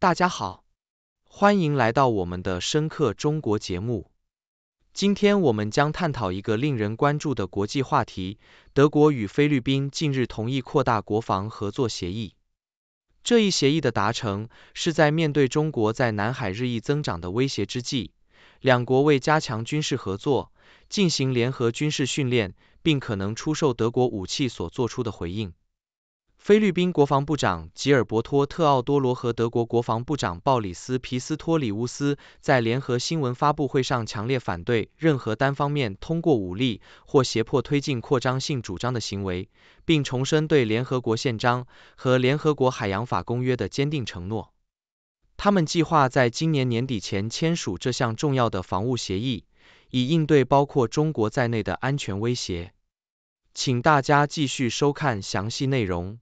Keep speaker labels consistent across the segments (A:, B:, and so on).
A: 大家好，欢迎来到我们的深刻中国节目。今天我们将探讨一个令人关注的国际话题：德国与菲律宾近日同意扩大国防合作协议。这一协议的达成，是在面对中国在南海日益增长的威胁之际，两国为加强军事合作、进行联合军事训练，并可能出售德国武器所做出的回应。菲律宾国防部长吉尔伯托·特奥多罗和德国国防部长鲍里斯·皮斯托里乌斯在联合新闻发布会上强烈反对任何单方面通过武力或胁迫推进扩张性主张的行为，并重申对联合国宪章和联合国海洋法公约的坚定承诺。他们计划在今年年底前签署这项重要的防务协议，以应对包括中国在内的安全威胁。请大家继续收看详细内容。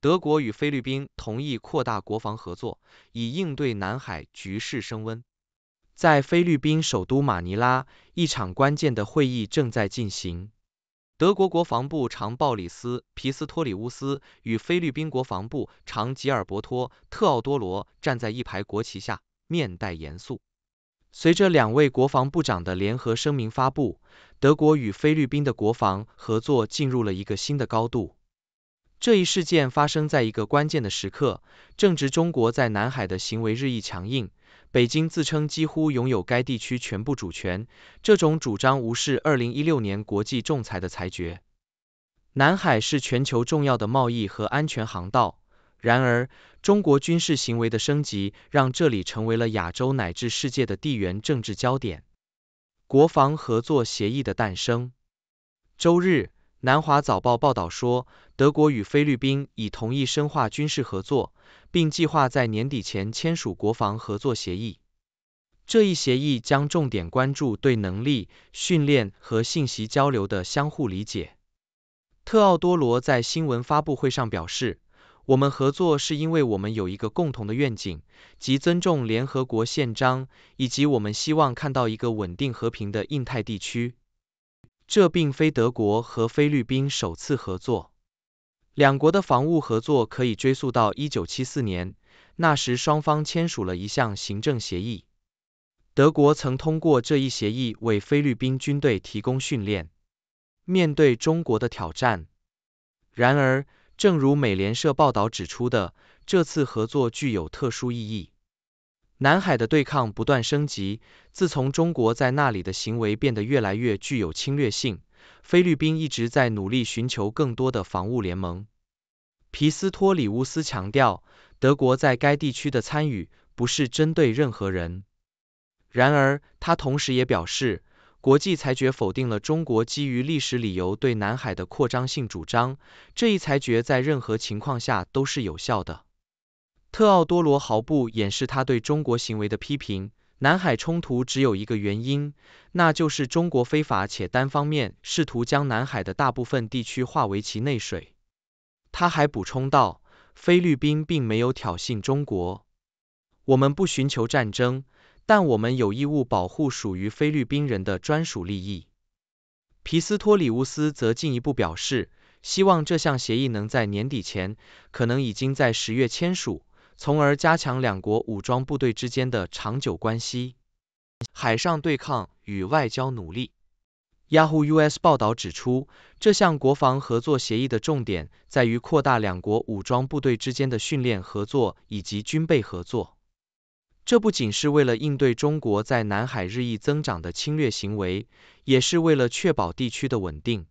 A: 德国与菲律宾同意扩大国防合作，以应对南海局势升温。在菲律宾首都马尼拉，一场关键的会议正在进行。德国国防部长鲍里斯·皮斯托里乌斯与菲律宾国防部长吉尔伯托·特奥多罗站在一排国旗下，面带严肃。随着两位国防部长的联合声明发布，德国与菲律宾的国防合作进入了一个新的高度。这一事件发生在一个关键的时刻，正值中国在南海的行为日益强硬。北京自称几乎拥有该地区全部主权，这种主张无视二零一六年国际仲裁的裁决。南海是全球重要的贸易和安全航道，然而中国军事行为的升级让这里成为了亚洲乃至世界的地缘政治焦点。国防合作协议的诞生，周日。南华早报报道说，德国与菲律宾已同意深化军事合作，并计划在年底前签署国防合作协议。这一协议将重点关注对能力训练和信息交流的相互理解。特奥多罗在新闻发布会上表示：“我们合作是因为我们有一个共同的愿景，即尊重联合国宪章，以及我们希望看到一个稳定和平的印太地区。”这并非德国和菲律宾首次合作，两国的防务合作可以追溯到1974年，那时双方签署了一项行政协议。德国曾通过这一协议为菲律宾军队提供训练，面对中国的挑战。然而，正如美联社报道指出的，这次合作具有特殊意义。南海的对抗不断升级，自从中国在那里的行为变得越来越具有侵略性，菲律宾一直在努力寻求更多的防务联盟。皮斯托里乌斯强调，德国在该地区的参与不是针对任何人。然而，他同时也表示，国际裁决否定了中国基于历史理由对南海的扩张性主张，这一裁决在任何情况下都是有效的。特奥多罗毫不掩饰他对中国行为的批评。南海冲突只有一个原因，那就是中国非法且单方面试图将南海的大部分地区化为其内水。他还补充道：“菲律宾并没有挑衅中国，我们不寻求战争，但我们有义务保护属于菲律宾人的专属利益。”皮斯托里乌斯则进一步表示，希望这项协议能在年底前，可能已经在十月签署。从而加强两国武装部队之间的长久关系。海上对抗与外交努力。Yahoo US 报道指出，这项国防合作协议的重点在于扩大两国武装部队之间的训练合作以及军备合作。这不仅是为了应对中国在南海日益增长的侵略行为，也是为了确保地区的稳定。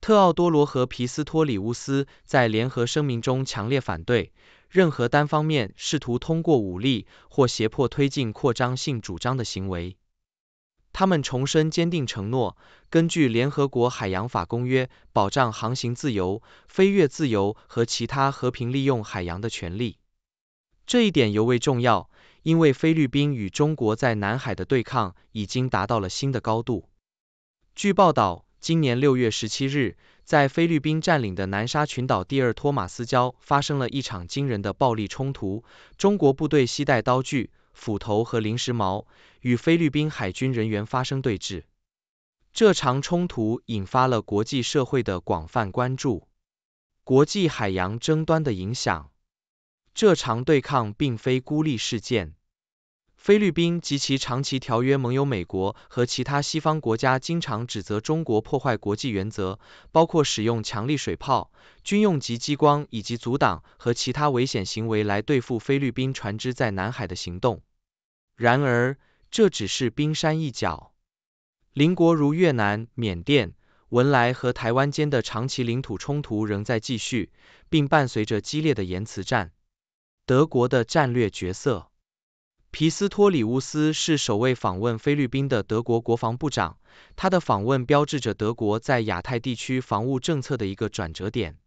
A: 特奥多罗和皮斯托里乌斯在联合声明中强烈反对。任何单方面试图通过武力或胁迫推进扩张性主张的行为，他们重申坚定承诺，根据联合国海洋法公约保障航行自由、飞越自由和其他和平利用海洋的权利。这一点尤为重要，因为菲律宾与中国在南海的对抗已经达到了新的高度。据报道，今年六月十七日。在菲律宾占领的南沙群岛第二托马斯礁发生了一场惊人的暴力冲突，中国部队携带刀具、斧头和临时矛，与菲律宾海军人员发生对峙。这场冲突引发了国际社会的广泛关注，国际海洋争端的影响。这场对抗并非孤立事件。菲律宾及其长期条约盟友美国和其他西方国家经常指责中国破坏国际原则，包括使用强力水炮、军用级激光以及阻挡和其他危险行为来对付菲律宾船只在南海的行动。然而，这只是冰山一角。邻国如越南、缅甸、文莱和台湾间的长期领土冲突仍在继续，并伴随着激烈的言辞战。德国的战略角色。皮斯托里乌斯是首位访问菲律宾的德国国防部长，他的访问标志着德国在亚太地区防务政策的一个转折点。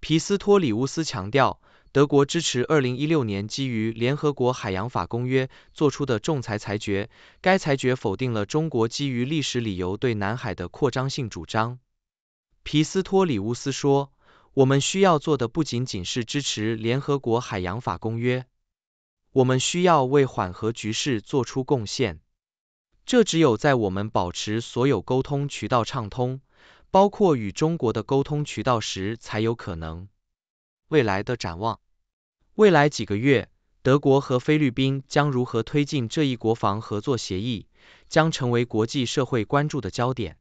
A: 皮斯托里乌斯强调，德国支持2016年基于《联合国海洋法公约》作出的仲裁裁决，该裁决否定了中国基于历史理由对南海的扩张性主张。皮斯托里乌斯说：“我们需要做的不仅仅是支持《联合国海洋法公约》。”我们需要为缓和局势做出贡献，这只有在我们保持所有沟通渠道畅通，包括与中国的沟通渠道时才有可能。未来的展望：未来几个月，德国和菲律宾将如何推进这一国防合作协议，将成为国际社会关注的焦点。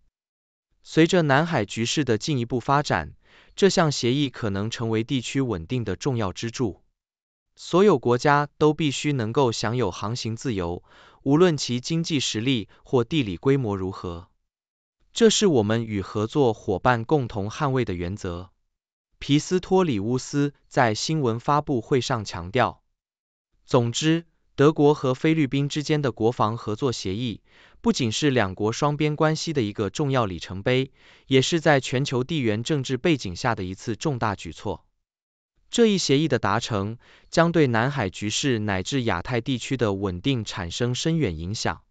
A: 随着南海局势的进一步发展，这项协议可能成为地区稳定的重要支柱。所有国家都必须能够享有航行自由，无论其经济实力或地理规模如何。这是我们与合作伙伴共同捍卫的原则。皮斯托里乌斯在新闻发布会上强调，总之，德国和菲律宾之间的国防合作协议不仅是两国双边关系的一个重要里程碑，也是在全球地缘政治背景下的一次重大举措。这一协议的达成将对南海局势乃至亚太地区的稳定产生深远影响。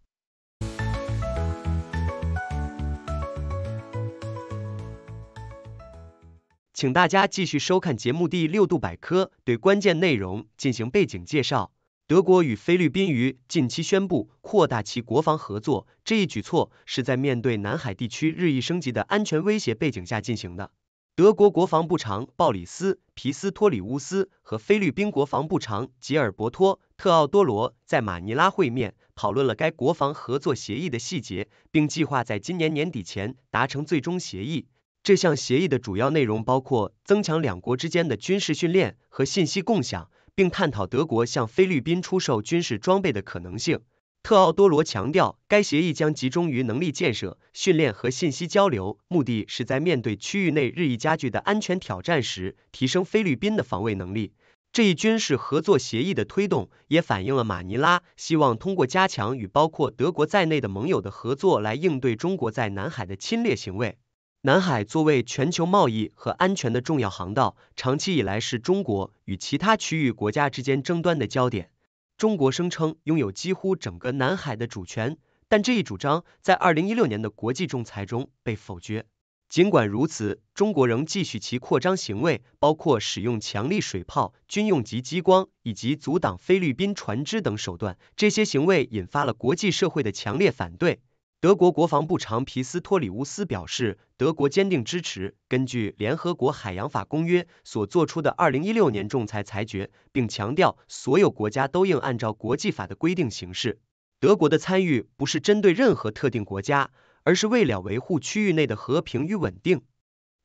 B: 请大家继续收看节目第六度百科，对关键内容进行背景介绍。德国与菲律宾于近期宣布扩大其国防合作，这一举措是在面对南海地区日益升级的安全威胁背景下进行的。德国国防部长鲍里斯·皮斯托里乌斯和菲律宾国防部长吉尔伯托·特奥多罗在马尼拉会面，讨论了该国防合作协议的细节，并计划在今年年底前达成最终协议。这项协议的主要内容包括增强两国之间的军事训练和信息共享，并探讨德国向菲律宾出售军事装备的可能性。特奥多罗强调，该协议将集中于能力建设、训练和信息交流，目的是在面对区域内日益加剧的安全挑战时，提升菲律宾的防卫能力。这一军事合作协议的推动，也反映了马尼拉希望通过加强与包括德国在内的盟友的合作，来应对中国在南海的侵略行为。南海作为全球贸易和安全的重要航道，长期以来是中国与其他区域国家之间争端的焦点。中国声称拥有几乎整个南海的主权，但这一主张在二零一六年的国际仲裁中被否决。尽管如此，中国仍继续其扩张行为，包括使用强力水炮、军用级激光以及阻挡菲律宾船只等手段。这些行为引发了国际社会的强烈反对。德国国防部长皮斯托里乌斯表示，德国坚定支持根据联合国海洋法公约所作出的2016年仲裁裁决，并强调所有国家都应按照国际法的规定行事。德国的参与不是针对任何特定国家，而是为了维护区域内的和平与稳定。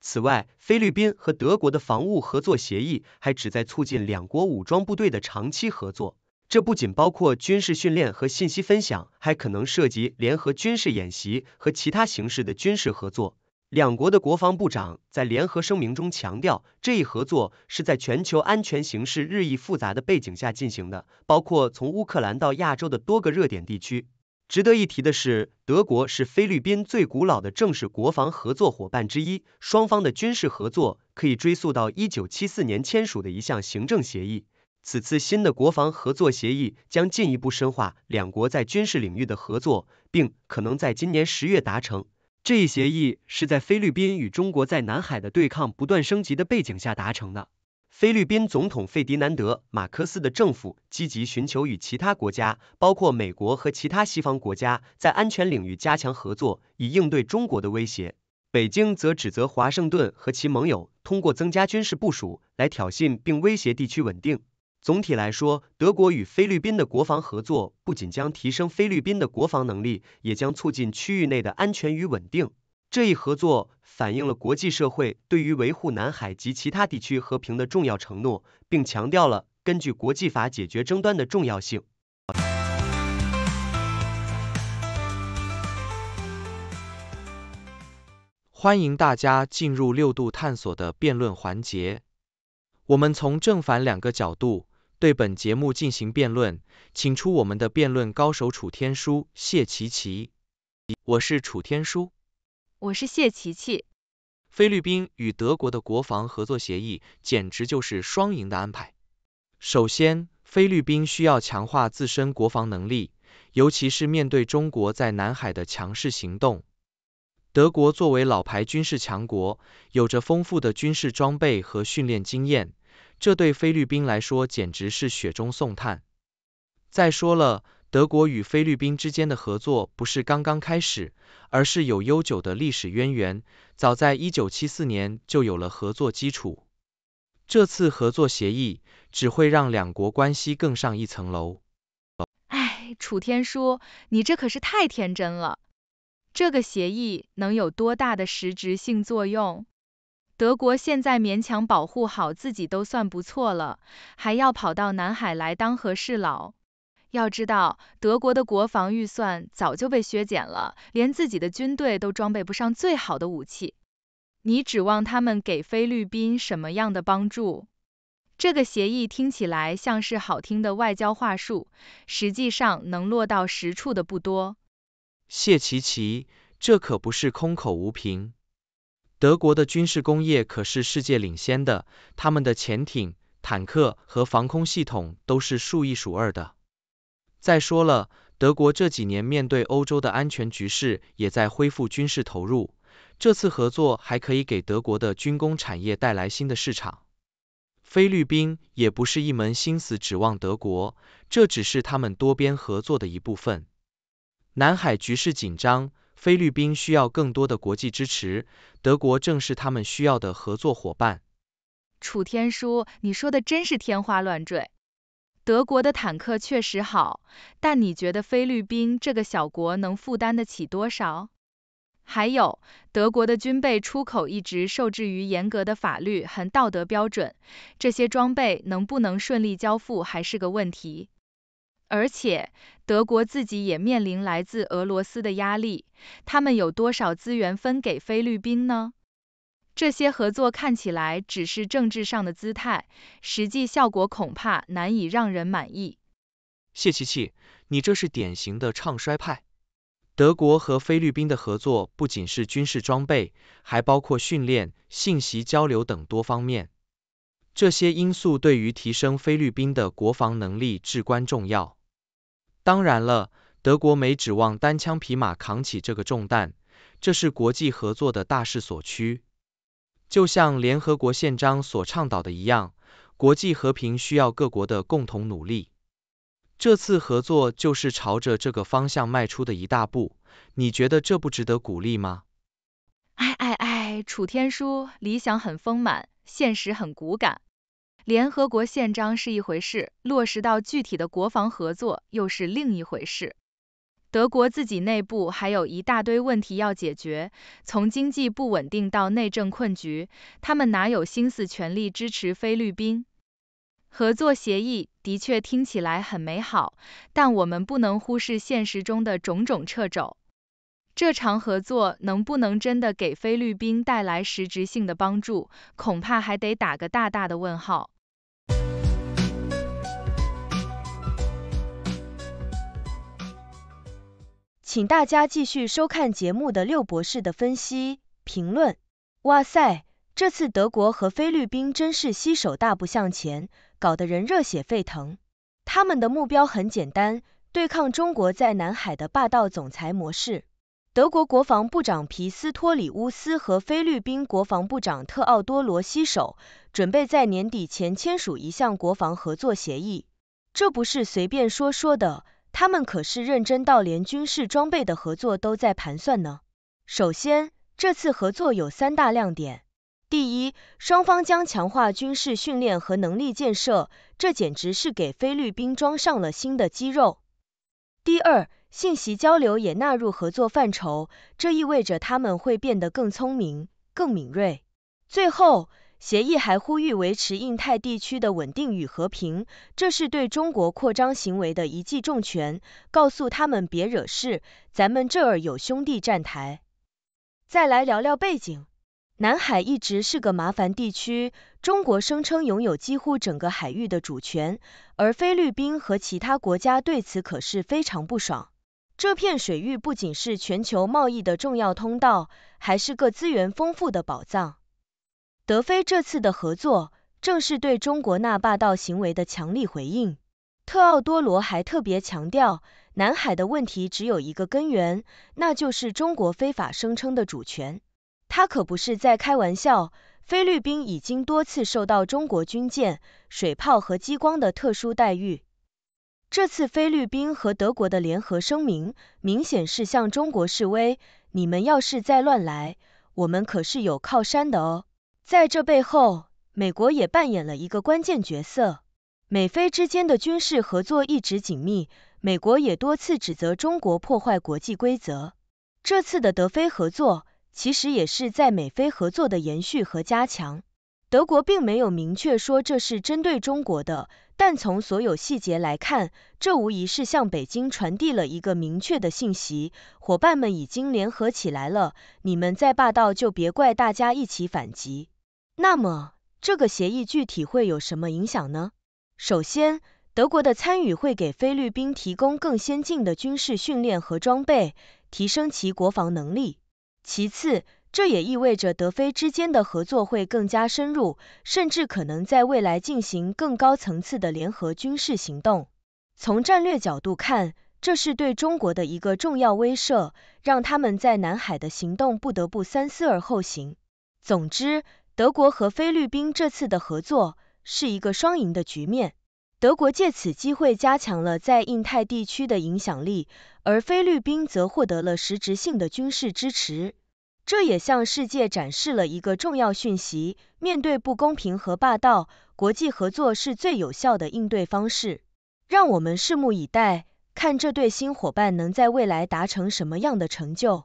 B: 此外，菲律宾和德国的防务合作协议还旨在促进两国武装部队的长期合作。这不仅包括军事训练和信息分享，还可能涉及联合军事演习和其他形式的军事合作。两国的国防部长在联合声明中强调，这一合作是在全球安全形势日益复杂的背景下进行的，包括从乌克兰到亚洲的多个热点地区。值得一提的是，德国是菲律宾最古老的正式国防合作伙伴之一，双方的军事合作可以追溯到一九七四年签署的一项行政协议。此次新的国防合作协议将进一步深化两国在军事领域的合作，并可能在今年十月达成。这一协议是在菲律宾与中国在南海的对抗不断升级的背景下达成的。菲律宾总统费迪南德·马科斯的政府积极寻求与其他国家，包括美国和其他西方国家，在安全领域加强合作，以应对中国的威胁。北京则指责华盛顿和其盟友通过增加军事部署来挑衅并威胁地区稳定。总体来说，德国与菲律宾的国防合作不仅将提升菲律宾的国防能力，也将促进区域内的安全与稳定。这一合作反映了国际社会对于维护南海及其他地区和平的重要承诺，并强调了根据国际法解决争端的重要性。
A: 欢迎大家进入六度探索的辩论环节，我们从正反两个角度。对本节目进行辩论，请出我们的辩论高手楚天舒、谢琪琪。我是楚天舒，我是谢琪琪。菲律宾与德国的国防合作协议简直就是双赢的安排。首先，菲律宾需要强化自身国防能力，尤其是面对中国在南海的强势行动。德国作为老牌军事强国，有着丰富的军事装备和训练经验。这对菲律宾来说简直是雪中送炭。再说了，德国与菲律宾之间的合作不是刚刚开始，而是有悠久的历史渊源，早在一九七四年就有了合作基础。这次合作协议只会让两国关系更上一层楼。
C: 哎，楚天舒，你这可是太天真了，这个协议能有多大的实质性作用？德国现在勉强保护好自己都算不错了，还要跑到南海来当和事佬。要知道，德国的国防预算早就被削减了，连自己的军队都装备不上最好的武器。你指望他们给菲律宾什么样的帮助？这个协议听起来像是好听的外交话术，实际上能落到实处的不多。
A: 谢奇奇，这可不是空口无凭。德国的军事工业可是世界领先的，他们的潜艇、坦克和防空系统都是数一数二的。再说了，德国这几年面对欧洲的安全局势也在恢复军事投入，这次合作还可以给德国的军工产业带来新的市场。菲律宾也不是一门心思指望德国，这只是他们多边合作的一部分。南海局势紧张。菲律宾需要更多的国际支持，德国正是他们需要的合作伙伴。
C: 楚天舒，你说的真是天花乱坠。德国的坦克确实好，但你觉得菲律宾这个小国能负担得起多少？还有，德国的军备出口一直受制于严格的法律和道德标准，这些装备能不能顺利交付还是个问题。而且德国自己也面临来自俄罗斯的压力，他们有多少资源分给菲律宾呢？这些合作看起来只是政治上的姿态，实际效果恐怕难以让人满意。
A: 谢琪琪，你这是典型的唱衰派。德国和菲律宾的合作不仅是军事装备，还包括训练、信息交流等多方面，这些因素对于提升菲律宾的国防能力至关重要。当然了，德国没指望单枪匹马扛起这个重担，这是国际合作的大势所趋。就像联合国宪章所倡导的一样，国际和平需要各国的共同努力。这次合作就是朝着这个方向迈出的一大步，你觉得这不值得鼓励吗？
C: 哎哎哎，楚天舒，理想很丰满，现实很骨感。联合国宪章是一回事，落实到具体的国防合作又是另一回事。德国自己内部还有一大堆问题要解决，从经济不稳定到内政困局，他们哪有心思全力支持菲律宾？合作协议的确听起来很美好，但我们不能忽视现实中的种种掣肘。这场合作能不能真的给菲律宾带来实质性的帮助，恐怕还得打个大大的问号。请大家继续收看
D: 节目的六博士的分析评论。哇塞，这次德国和菲律宾真是携手大步向前，搞得人热血沸腾。他们的目标很简单，对抗中国在南海的霸道总裁模式。德国国防部长皮斯托里乌斯和菲律宾国防部长特奥多罗携手，准备在年底前签署一项国防合作协议，这不是随便说说的。他们可是认真到连军事装备的合作都在盘算呢。首先，这次合作有三大亮点：第一，双方将强化军事训练和能力建设，这简直是给菲律宾装上了新的肌肉；第二，信息交流也纳入合作范畴，这意味着他们会变得更聪明、更敏锐；最后。协议还呼吁维持印太地区的稳定与和平，这是对中国扩张行为的一记重拳，告诉他们别惹事，咱们这儿有兄弟站台。再来聊聊背景，南海一直是个麻烦地区，中国声称拥有几乎整个海域的主权，而菲律宾和其他国家对此可是非常不爽。这片水域不仅是全球贸易的重要通道，还是个资源丰富的宝藏。德菲这次的合作，正是对中国那霸道行为的强力回应。特奥多罗还特别强调，南海的问题只有一个根源，那就是中国非法声称的主权。他可不是在开玩笑，菲律宾已经多次受到中国军舰、水炮和激光的特殊待遇。这次菲律宾和德国的联合声明，明显是向中国示威：你们要是再乱来，我们可是有靠山的哦。在这背后，美国也扮演了一个关键角色。美菲之间的军事合作一直紧密，美国也多次指责中国破坏国际规则。这次的德菲合作，其实也是在美菲合作的延续和加强。德国并没有明确说这是针对中国的，但从所有细节来看，这无疑是向北京传递了一个明确的信息：伙伴们已经联合起来了，你们再霸道，就别怪大家一起反击。那么这个协议具体会有什么影响呢？首先，德国的参与会给菲律宾提供更先进的军事训练和装备，提升其国防能力。其次，这也意味着德菲之间的合作会更加深入，甚至可能在未来进行更高层次的联合军事行动。从战略角度看，这是对中国的一个重要威慑，让他们在南海的行动不得不三思而后行。总之，德国和菲律宾这次的合作是一个双赢的局面。德国借此机会加强了在印太地区的影响力，而菲律宾则获得了实质性的军事支持。这也向世界展示了一个重要讯息：面对不公平和霸道，国际合作是最有效的应对方式。让我们拭目以待，看这对新伙伴能在未来达成什么样的成就。